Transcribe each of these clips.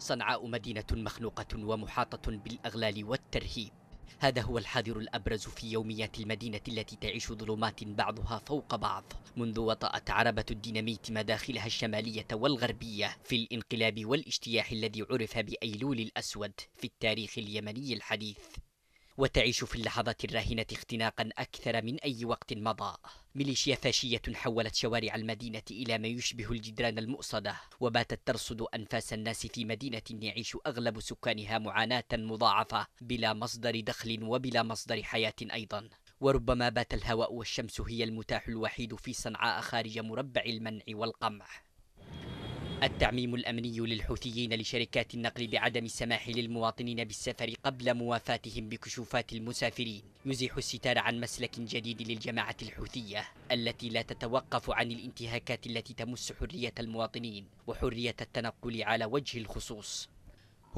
صنعاء مدينة مخنوقة ومحاطة بالأغلال والترهيب هذا هو الحاضر الأبرز في يوميات المدينة التي تعيش ظلمات بعضها فوق بعض منذ وطأت عربة الديناميت مداخلها الشمالية والغربية في الانقلاب والاجتياح الذي عرف بأيلول الأسود في التاريخ اليمني الحديث وتعيش في اللحظات الراهنة اختناقا أكثر من أي وقت مضى ميليشيا فاشية حولت شوارع المدينة إلى ما يشبه الجدران المؤصدة وباتت ترصد أنفاس الناس في مدينة يعيش أغلب سكانها معاناة مضاعفة بلا مصدر دخل وبلا مصدر حياة أيضا وربما بات الهواء والشمس هي المتاح الوحيد في صنعاء خارج مربع المنع والقمع التعميم الأمني للحوثيين لشركات النقل بعدم السماح للمواطنين بالسفر قبل موافاتهم بكشوفات المسافرين يزيح الستار عن مسلك جديد للجماعة الحوثية التي لا تتوقف عن الانتهاكات التي تمس حرية المواطنين وحرية التنقل على وجه الخصوص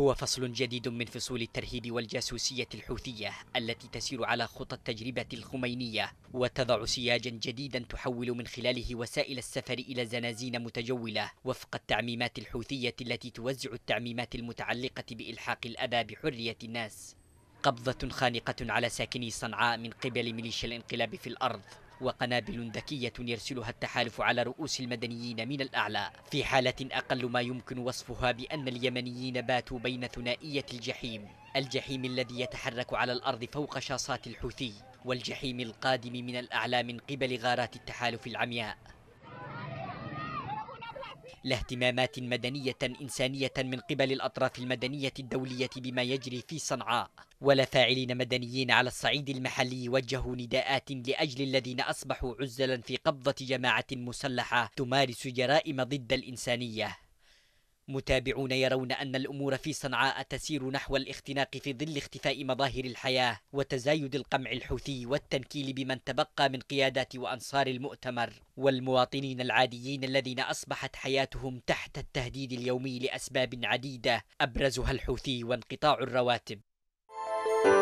هو فصل جديد من فصول الترهيب والجاسوسية الحوثية التي تسير على خطى التجربة الخمينية وتضع سياجا جديدا تحول من خلاله وسائل السفر إلى زنازين متجولة وفق التعميمات الحوثية التي توزع التعميمات المتعلقة بإلحاق الأذى بحرية الناس قبضة خانقة على ساكني صنعاء من قبل ميليشيا الانقلاب في الأرض وقنابل ذكية يرسلها التحالف على رؤوس المدنيين من الأعلى في حالة أقل ما يمكن وصفها بأن اليمنيين باتوا بين ثنائية الجحيم الجحيم الذي يتحرك على الأرض فوق شاصات الحوثي والجحيم القادم من الأعلى من قبل غارات التحالف العمياء لاهتمامات مدنية إنسانية من قبل الأطراف المدنية الدولية بما يجري في صنعاء ولفاعلين مدنيين على الصعيد المحلي وجهوا نداءات لأجل الذين أصبحوا عزلا في قبضة جماعة مسلحة تمارس جرائم ضد الإنسانية متابعون يرون أن الأمور في صنعاء تسير نحو الاختناق في ظل اختفاء مظاهر الحياة وتزايد القمع الحوثي والتنكيل بمن تبقى من قيادات وأنصار المؤتمر والمواطنين العاديين الذين أصبحت حياتهم تحت التهديد اليومي لأسباب عديدة أبرزها الحوثي وانقطاع الرواتب